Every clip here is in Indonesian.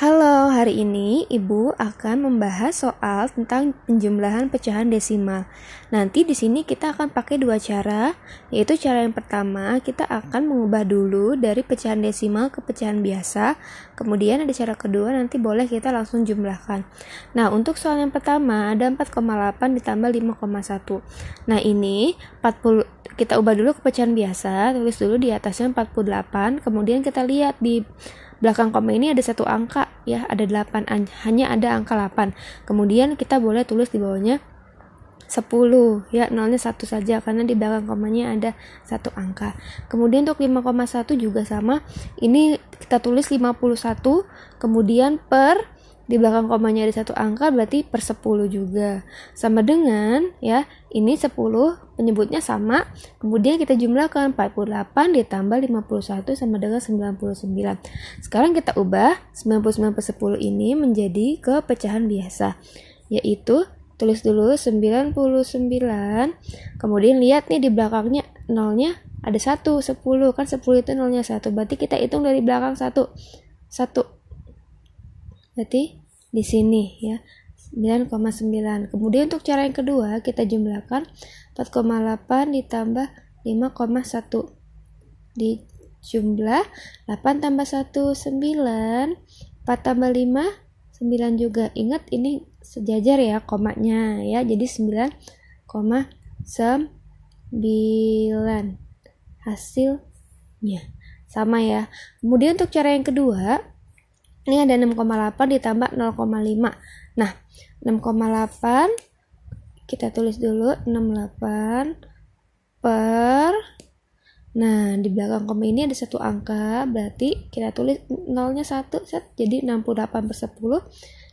Halo, hari ini Ibu akan membahas soal tentang penjumlahan pecahan desimal. Nanti di sini kita akan pakai dua cara, yaitu cara yang pertama kita akan mengubah dulu dari pecahan desimal ke pecahan biasa. Kemudian ada cara kedua nanti boleh kita langsung jumlahkan. Nah, untuk soal yang pertama ada 4,8 ditambah 5,1. Nah, ini 40 kita ubah dulu ke pecahan biasa, tulis dulu di atasnya 48, kemudian kita lihat di belakang koma ini ada satu angka ya, ada 8, hanya ada angka 8. Kemudian kita boleh tulis di bawahnya 10 ya nolnya satu saja karena di belakang komanya ada satu angka kemudian untuk 5,1 juga sama ini kita tulis 51 kemudian per di belakang komanya ada satu angka berarti per 10 juga. Sama dengan ya, ini 10 penyebutnya sama. Kemudian kita jumlahkan 48 ditambah 51 sama dengan 99. Sekarang kita ubah 99 per 10 ini menjadi ke pecahan biasa yaitu tulis dulu 99 kemudian lihat nih di belakangnya nolnya ada 1, 10 kan 10 itu nolnya 1 berarti kita hitung dari belakang 1 1 berarti di sini ya 9,9 kemudian untuk cara yang kedua kita jumlahkan 4,8 ditambah 5,1 di jumlah 8 tambah 1 9 4 tambah 5 9 juga ingat ini sejajar ya komanya ya jadi 9,9 hasilnya sama ya kemudian untuk cara yang kedua ini ada 6,8 ditambah 0,5 nah 6,8 kita tulis dulu 68 per nah di belakang koma ini ada satu angka berarti kita tulis nolnya satu, set, jadi 68 per 10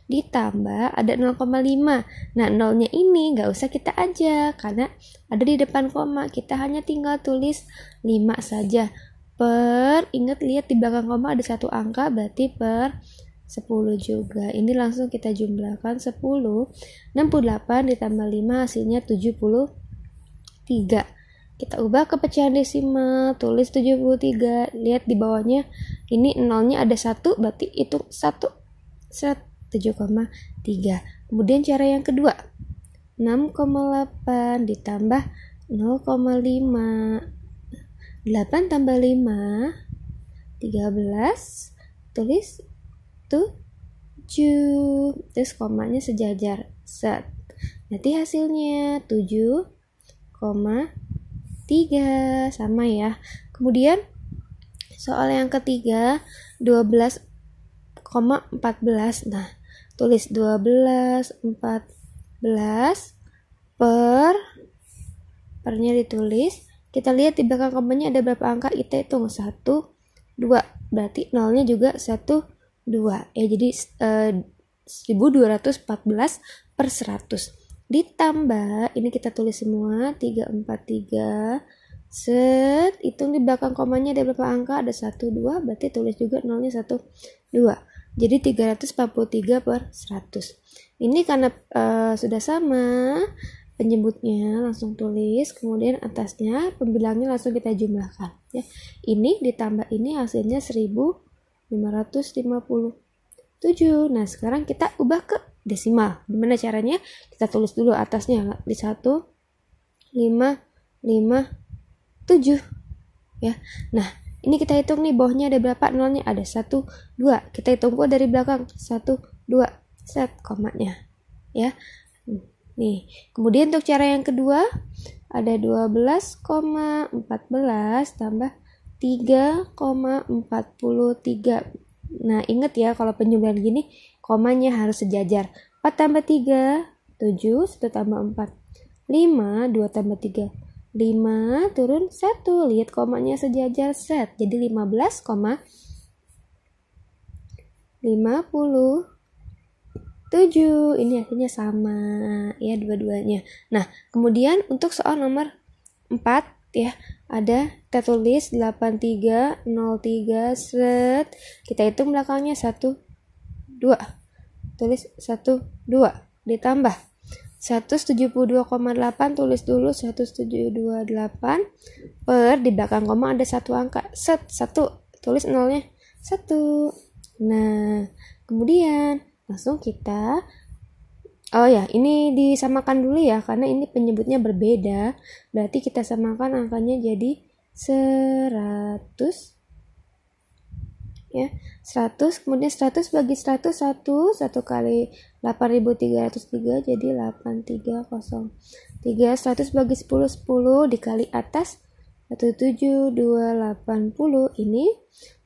ditambah ada 0,5 nah nolnya ini nggak usah kita aja karena ada di depan koma kita hanya tinggal tulis 5 saja per ingat lihat di belakang koma ada satu angka berarti per 10 juga ini langsung kita jumlahkan 10 68 ditambah 5 hasilnya 73 kita ubah ke pecahan desimal tulis 73 lihat di bawahnya ini nolnya ada satu berarti itu 1 set 7,3 kemudian cara yang kedua 6,8 ditambah 0,5 8 tambah 5 13 tulis 7 terus komanya sejajar set nanti hasilnya 7 3 sama ya kemudian soal yang ketiga 12 koma 14 nah tulis 12 14 per pernya ditulis kita lihat di belakang komanya ada berapa angka, kita hitung 1, 2. Berarti nolnya juga 1, 2. Ya, jadi eh, 1214 per 100. Ditambah, ini kita tulis semua, 3, 4, 3. Set, hitung di belakang komanya ada berapa angka, ada 1, 2, berarti tulis juga nolnya 1, 2. Jadi 343 per 100. Ini karena uh, sudah sama, penyebutnya langsung tulis kemudian atasnya pembilangnya langsung kita jumlahkan ya ini ditambah ini hasilnya 1557 nah sekarang kita ubah ke desimal gimana caranya kita tulis dulu atasnya di 1 5 5 7 ya nah ini kita hitung nih bawahnya ada berapa nolnya ada 1 2 kita hitung dari belakang 1 2 set komanya ya Nih, kemudian untuk cara yang kedua ada 12,14 tambah 3,43. Nah, ingat ya kalau penjumlahan gini komanya harus sejajar. 4 tambah 3, 7, 1 tambah 4, 5, 2 tambah 3, 5 turun 1 lihat komanya sejajar set jadi 15, 50 7 ini hasilnya sama ya dua-duanya nah kemudian untuk soal nomor 4 ya ada kita tulis 8303 set kita hitung belakangnya 1 2 tulis 1 2 ditambah 172,8 tulis dulu 1728 per di belakang koma ada satu angka set 1 tulis nolnya 1 nah kemudian langsung kita Oh ya, ini disamakan dulu ya karena ini penyebutnya berbeda. Berarti kita samakan angkanya jadi 100 ya. 100 kemudian 100 bagi 100 1 1 kali 8303 jadi 8303 100 bagi 10 10 dikali atas 17280 ini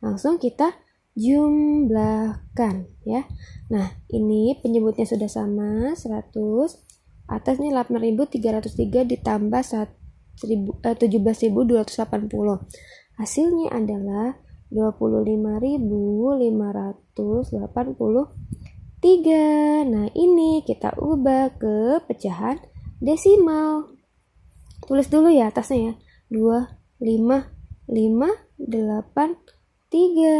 langsung kita jumlahkan ya. Nah, ini penyebutnya sudah sama 100 atasnya 8303 ditambah 17.280. Eh, Hasilnya adalah 25.583. Nah, ini kita ubah ke pecahan desimal. Tulis dulu ya atasnya ya. 25.58 tiga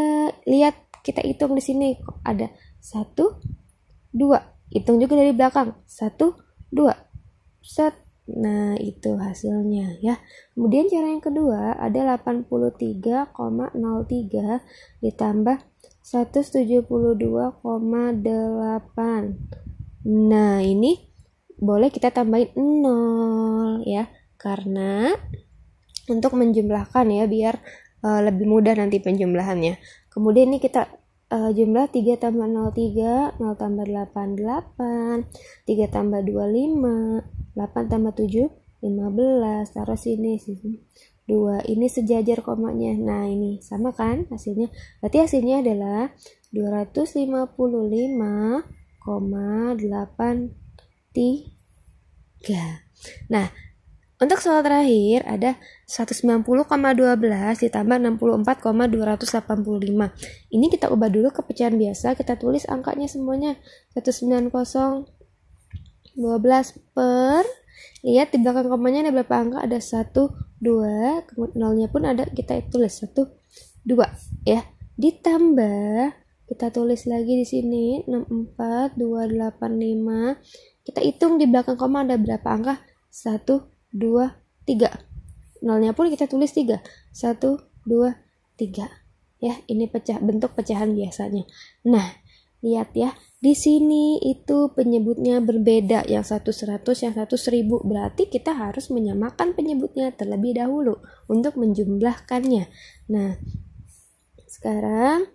lihat kita hitung di sini ada satu dua hitung juga dari belakang satu dua set nah itu hasilnya ya kemudian cara yang kedua ada 83,03 ditambah 172,8 nah ini boleh kita tambahin 0 ya karena untuk menjumlahkan ya biar uh, lebih mudah nanti penjumlahannya kemudian ini kita uh, jumlah 3 tambah 03 0 tambah 88 3 tambah 25 8 tambah 7 15 taruh sini sini 2 ini sejajar komanya nah ini sama kan hasilnya berarti hasilnya adalah 255 3. nah untuk soal terakhir ada 190,12 ditambah 64,285. Ini kita ubah dulu ke pecahan biasa, kita tulis angkanya semuanya 19012 per lihat di belakang komanya ada berapa angka ada 1 2 kemudian nolnya pun ada kita tulis 1 2 ya ditambah kita tulis lagi di sini 64 285 kita hitung di belakang koma ada berapa angka 1 2, 3. Nolnya pun kita tulis 3. 1, 2, 3. Ya, ini pecah bentuk pecahan biasanya. Nah, lihat ya. Di sini itu penyebutnya berbeda. Yang satu seratus yang satu seribu Berarti kita harus menyamakan penyebutnya terlebih dahulu untuk menjumlahkannya. Nah, sekarang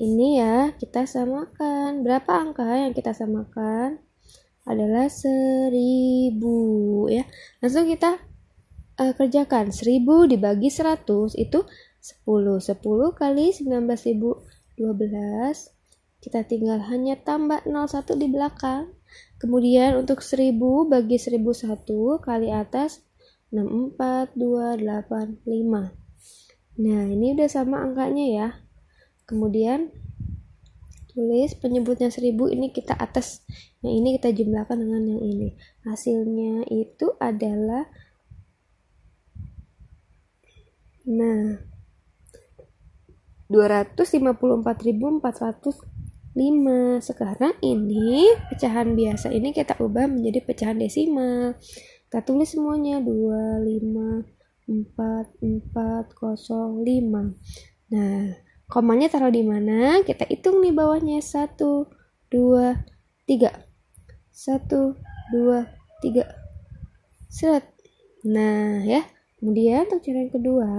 ini ya kita samakan. Berapa angka yang kita samakan? adalah seribu ya langsung kita uh, kerjakan seribu dibagi seratus itu sepuluh sepuluh kali sembilan belas ribu dua belas kita tinggal hanya tambah 01 di belakang kemudian untuk seribu bagi 1001 kali atas 64285 nah ini udah sama angkanya ya kemudian tulis penyebutnya 1000 ini kita atas yang ini kita jumlahkan dengan yang ini hasilnya itu adalah nah 254.405 sekarang ini pecahan biasa ini kita ubah menjadi pecahan desimal kita tulis semuanya 254405 nah komanya taruh di mana kita hitung nih bawahnya satu dua tiga satu dua tiga seret nah ya kemudian untuk cara yang kedua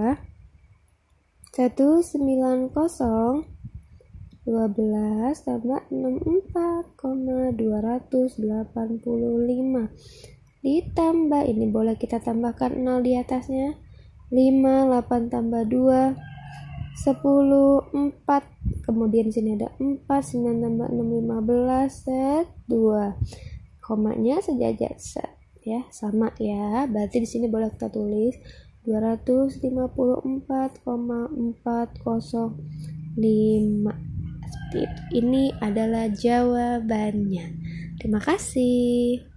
satu sembilan kosong dua belas tambah enam empat koma dua ratus delapan puluh lima ditambah ini boleh kita tambahkan nol di atasnya lima delapan tambah dua 10, 4, kemudian sini ada 4, 9 tambah 6, 15, set, 2. Komanya sejajar, set, ya, sama ya. Berarti di sini boleh kita tulis 254,405. Seperti itu. Ini adalah jawabannya. Terima kasih.